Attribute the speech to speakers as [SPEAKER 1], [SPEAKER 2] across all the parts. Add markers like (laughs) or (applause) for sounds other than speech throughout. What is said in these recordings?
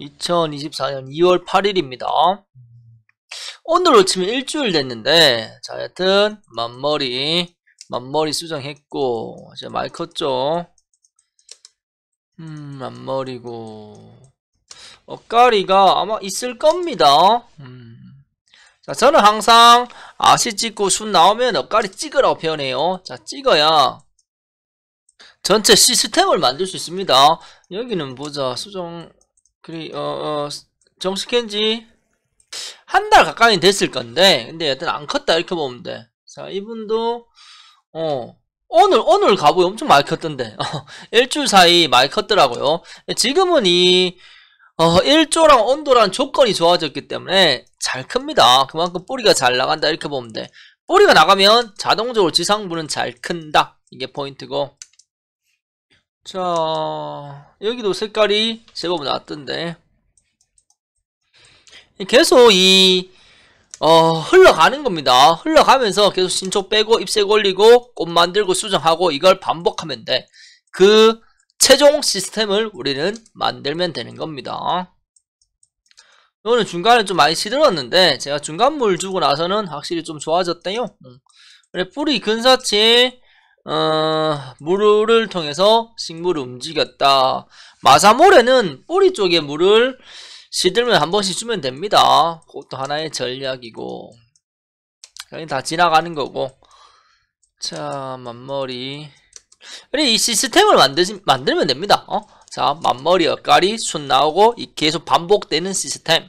[SPEAKER 1] 2024년 2월 8일입니다. 오늘로 치면 일주일 됐는데 자 여튼 만머리 만머리 수정했고 이제 말 컸죠. 음 만머리고 엇가리가 아마 있을 겁니다. 음. 자 저는 항상 아시 찍고 순 나오면 엇가리 찍으라고 표현해요. 자 찍어야 전체 시스템을 만들 수 있습니다. 여기는 보자 수정 그리 어, 어 정식한지 한 달 가까이 됐을 건데 근데 여튼 안 컸다 이렇게 보면 돼. 자 이분도 어 오늘 오늘 가보에 엄청 많이 컸던데 (laughs) 어, 일주일 사이 많이 컸더라고요. 지금은 이 어, 1조랑 온도랑 조건이 좋아졌기 때문에 잘 큽니다. 그만큼 뿌리가 잘 나간다 이렇게 보면 돼. 뿌리가 나가면 자동적으로 지상부는 잘 큰다. 이게 포인트고 자 여기도 색깔이 제법 나왔던데 계속 이 어, 흘러가는 겁니다 흘러가면서 계속 신초 빼고 입색 올리고 꽃 만들고 수정하고 이걸 반복하면 돼그 최종 시스템을 우리는 만들면 되는 겁니다 이거는 중간에 좀 많이 시들었는데 제가 중간물 주고 나서는 확실히 좀 좋아졌대요 음. 그래 뿌리 근사치 어, 물을 통해서 식물을 움직였다. 마사모래는 뿌리 쪽에 물을 시들면 한 번씩 주면 됩니다. 그것도 하나의 전략이고 여기 다 지나가는 거고 자 만머리 이 시스템을 만드시, 만들면 됩니다. 어? 자 만머리, 엇가리순 나오고 계속 반복되는 시스템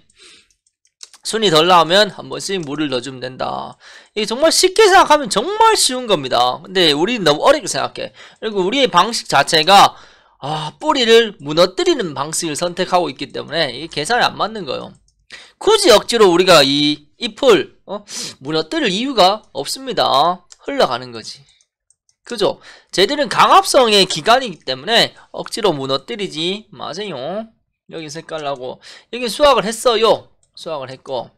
[SPEAKER 1] 순이 덜 나오면 한 번씩 물을 넣어주면 된다. 이게 정말 쉽게 생각하면 정말 쉬운 겁니다. 근데 우리는 너무 어렵게 생각해. 그리고 우리의 방식 자체가 아, 뿌리를 무너뜨리는 방식을 선택하고 있기 때문에 이게 계산이 안 맞는 거예요. 굳이 억지로 우리가 이 잎을 어? 무너뜨릴 이유가 없습니다. 흘러가는 거지. 그죠? 쟤들은 강압성의 기간이기 때문에 억지로 무너뜨리지 마세요. 여기 색깔 나고 여기 수확을 했어요. 수학을 했고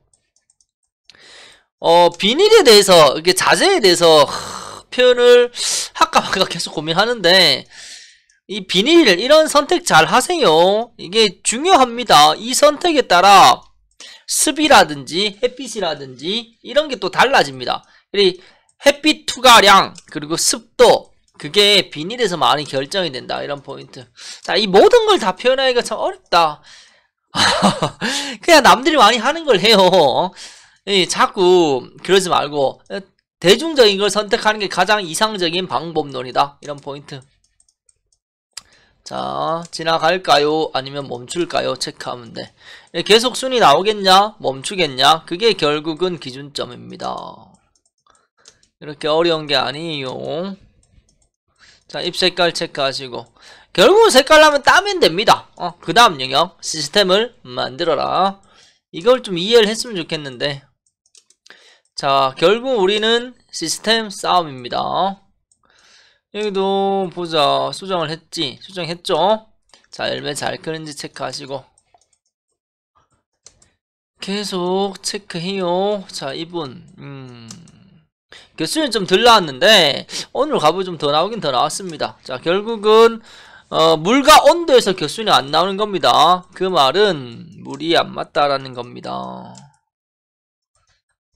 [SPEAKER 1] 어 비닐에 대해서 이게 자재에 대해서 하, 표현을 할까 말까 계속 고민하는데 이 비닐 이런 선택 잘 하세요 이게 중요합니다 이 선택에 따라 습이라든지 햇빛이라든지 이런 게 또 달라집니다 햇빛 투과량 그리고 습도 그게 비닐에서 많이 결정이 된다 이런 포인트 자이 모든 걸 다 표현하기가 참 어렵다 (laughs) 그냥 남들이 많이 하는 걸 해요. 예, 자꾸 그러지 말고 대중적인 걸 선택하는 게 가장 이상적인 방법론이다. 이런 포인트. 자, 지나갈까요? 아니면 멈출까요? 체크하면 돼. 예, 계속 순위 나오겠냐? 멈추겠냐? 그게 결국은 기준점입니다. 이렇게 어려운 게 아니에요. 자, 입 색깔 체크하시고 결국은 색깔라면 따면 됩니다. 어, 그 다음 영역 시스템을 만들어라. 이걸 좀 이해를 했으면 좋겠는데 자 결국 우리는 시스템 싸움입니다. 여기도 보자 수정을 했지 수정했죠 자 열매 잘 끄는지 체크하시고 계속 체크해요 자 이분 음 교수님 좀덜 나왔는데 오늘 과부 좀더 나오긴 더 나왔습니다 자 결국은 어, 물과 온도에서 격순이 안 나오는 겁니다. 그 말은 물이 안 맞다라는 겁니다.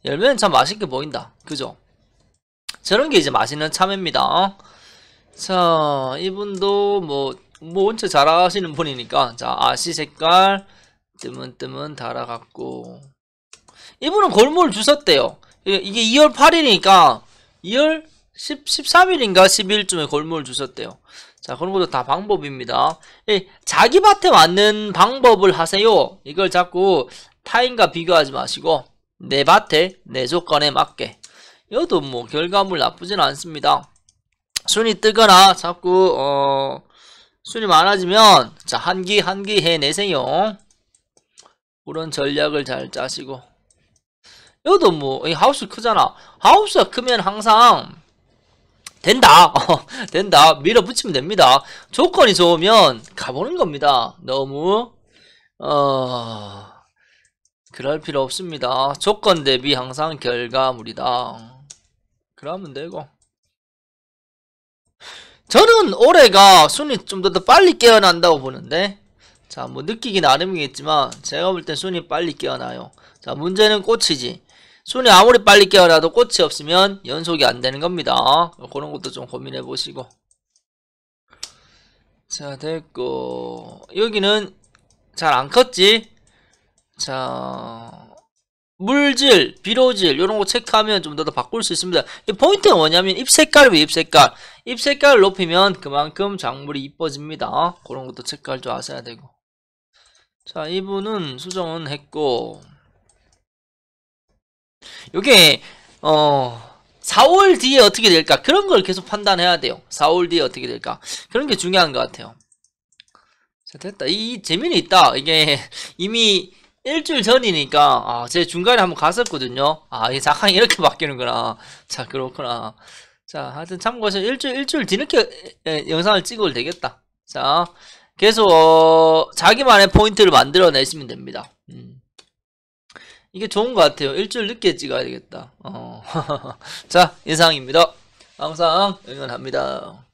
[SPEAKER 1] 열매는 참 맛있게 보인다. 그죠? 저런 게 이제 맛있는 참외입니다. 자, 이분도 뭐, 뭐 원체 잘 아시는 분이니까 자, 아시 색깔 뜨문뜨문 달아갖고 이분은 골몰 주셨대요. 이게 2월 8일이니까 2월 10, 13일인가 12일쯤에 골몰 주셨대요. 자 그런 것도 다 방법입니다 예, 자기 밭에 맞는 방법을 하세요 이걸 자꾸 타인과 비교하지 마시고 내 밭에 내 조건에 맞게 이것도 뭐 결과물 나쁘진 않습니다 순이 뜨거나 자꾸 어 순이 많아지면 자 한기 한기 해내세요 그런 전략을 잘 짜시고 이것도 뭐 하우스 크잖아 하우스가 크면 항상 된다. (laughs) 된다. 밀어붙이면 됩니다. 조건이 좋으면 가보는 겁니다. 너무 어... 그럴 필요 없습니다. 조건 대비 항상 결과물이다. 그러면 되고 저는 올해가 순위 좀 더 빨리 깨어난다고 보는데 자뭐 느끼기 나름이겠지만 제가 볼 땐 순위 빨리 깨어나요. 자 문제는 꽃이지. 손이 아무리 빨리 깨어나도 꽃이 없으면 연속이 안 되는 겁니다. 그런 것도 좀 고민해 보시고. 자, 됐고. 여기는 잘 안 컸지? 자, 물질, 비료질, 이런 거 체크하면 좀 더 바꿀 수 있습니다. 포인트는 뭐냐면 잎색깔입니다, 잎색깔. 잎색깔을 높이면 그만큼 작물이 이뻐집니다. 그런 것도 체크할 줄 아셔야 되고. 자, 이분은 수정은 했고. 이게어 4월 뒤에 어떻게 될까 그런 걸 계속 판단해야 돼요 4월 뒤에 어떻게 될까 그런 게 중요한 것 같아요 자 됐다 이, 이 재미는 있다 이게 (laughs) 이미 일주일 전이니까 아, 제 중간에 한번 갔었거든요 아이 작황이 이렇게 (laughs) 바뀌는구나 자 그렇구나 자 하여튼 참고하셔 일주일 일주일 뒤늦게 에, 영상을 찍어도 되겠다 자 계속 어, 자기만의 포인트를 만들어내시면 됩니다 음. 이게 좋은 것 같아요. 일주일 늦게 찍어야 되겠다. 어. (laughs) 자, 인상입니다 항상 응원합니다.